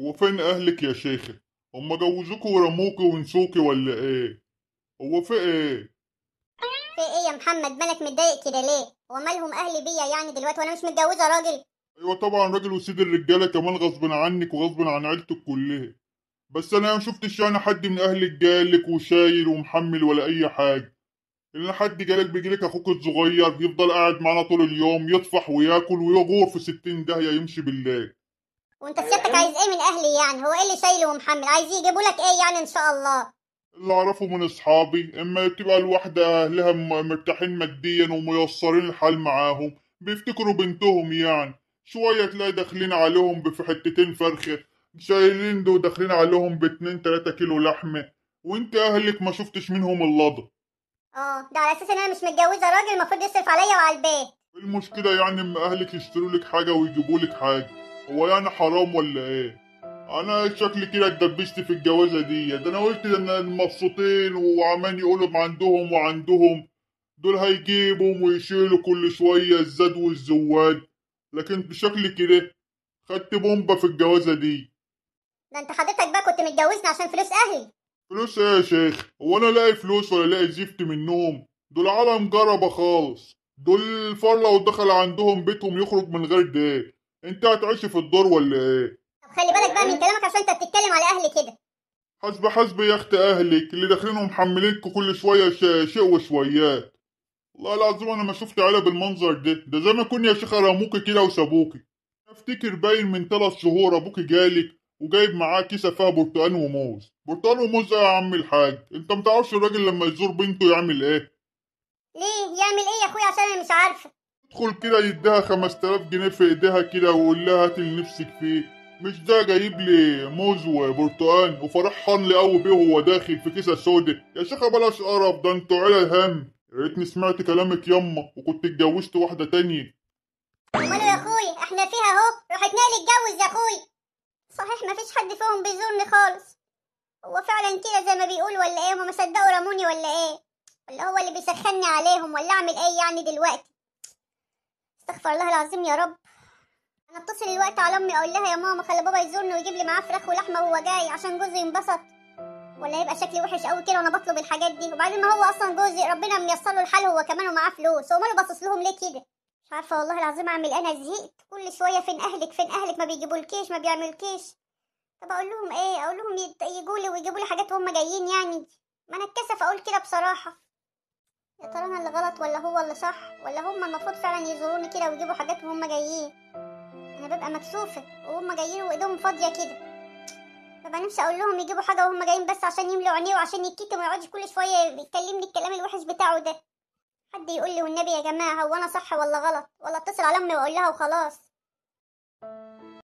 هو فين أهلك يا شيخة؟ هما جوزوكي ورموكي ونسوكي ولا إيه؟ هو في إيه؟ في إيه يا محمد؟ مالك متضايق كده ليه؟ هو مالهم أهلي بيا يعني دلوقتي وأنا مش متجوزة راجل؟ أيوة طبعا راجل وسيد الرجالة كمان غصب عنك وغصب عن عيلتك كلها بس أنا ما شفتش يعني حد من أهلك جالك وشايل ومحمل ولا أي حاجة إن حد جالك بيجيلك أخوك الصغير يفضل قاعد معانا طول اليوم يطفح وياكل ويغور في ستين داهية يمشي بالليل وانت سيادتك عايز ايه من اهلي يعني هو ايه اللي شايله ومحمل عايزين يجيبوا لك ايه يعني ان شاء الله اللي اعرفه من اصحابي اما تبقى الواحده اهلها مرتاحين ماديا وميسرين الحال معاهم بيفتكروا بنتهم يعني شويه تلاقي داخلين عليهم في حتتين فرخه شايلين دول داخلين عليهم باتنين تلاتة كيلو لحمه وانت اهلك ما شفتش منهم اللضه اه ده على اساس ان انا مش متجوزه راجل المفروض يصرف عليا وعلى البيت المشكله يعني اما اهلك يشتروا لك حاجه ويجيبوا لك حاجه هو يعني حرام ولا ايه انا شكلي كده اتدبشت في الجوازه دي ده انا قلت ان المبسوطين وعمال يقولوا عندهم وعندهم دول هيجيبهم ويشيلوا كل شويه الزاد والزواد لكن بشكل كده خدت بومبا في الجوازه دي ده انت حضرتك بقى كنت متجوزني عشان فلوس اهلي فلوس ايه يا شيخ هو انا لاقي فلوس ولا لاقي زفت منهم دول عالم جربه خالص دول فر لو دخل عندهم بيتهم يخرج من غير ده انت هتعيش في الدور ولا ايه طب خلي بالك بقى من كلامك عشان انت بتتكلم على اهلي كده حسب حسب يا اخت اهلك اللي داخلينهم ومحملينكوا كل شويه شيء وشويات والله العظيم انا ما شفت عيله بالمنظر ده ده زي ما كن يا شيخه رموكي كده وسابوكي افتكر باين من ثلاث شهور ابوكي جالك وجايب معاه كيسه فيها برتقال وموز برتقال وموز ايه يا عم الحاج انت متعرفش الراجل لما يزور بنته يعمل ايه ليه يعمل ايه يا اخويا عشان انا مش عارفه ادخل كده يديها تلاف جنيه في ايديها كده وقول لها هات اللي نفسك فيه مش ده جايب لي موز وبرتقال وفرحان لي قوي بيه وهو داخل في كيسه سودة يا شيخه بلاش قرف ده انتوا عيله الهم ريتني سمعت كلامك ياما وكنت اتجوزت واحده تانية وانا يا اخوي احنا فيها اهو راحتنا لي اتجوز يا اخوي صحيح مفيش حد فيهم بيزورني خالص هو فعلا كده زي ما بيقول ولا ايه هما مصدقوا صدقوا رموني ولا ايه ولا هو اللي بيسخني عليهم ولا اعمل ايه يعني دلوقتي استغفر الله العظيم يا رب انا اتصل الوقت على امي اقول لها يا ماما خلي بابا يزورني ويجيب لي معاه فراخ ولحمه وهو جاي عشان جوزي ينبسط ولا يبقى شكلي وحش قوي كده وانا بطلب الحاجات دي وبعدين ما هو اصلا جوزي ربنا ميسر له الحال هو كمان ومعاه فلوس هو ماله باصص لهم ليه كده مش عارفه والله العظيم اعمل إيه. انا زهقت كل شويه فين اهلك فين اهلك ما بيجيبولكيش ما بيعملكيش طب اقول لهم ايه اقول لهم يجوا لي ويجيبوا لي حاجات وهم جايين يعني ما انا اتكسف اقول كده بصراحه يا ترى انا اللي غلط ولا هو اللي صح ولا هما المفروض فعلا يزوروني كده ويجيبوا حاجات وهم جايين انا ببقى مكسوفه وهم جايين وايدهم فاضيه كده ببقى نفسي اقول لهم يجيبوا حاجه وهم جايين بس عشان يملوا عينيه وعشان يتكتم وما يقعدش كل شويه يكلمني الكلام الوحش بتاعه ده حد يقول لي والنبي يا جماعه هو انا صح ولا غلط ولا اتصل على امي واقول لها وخلاص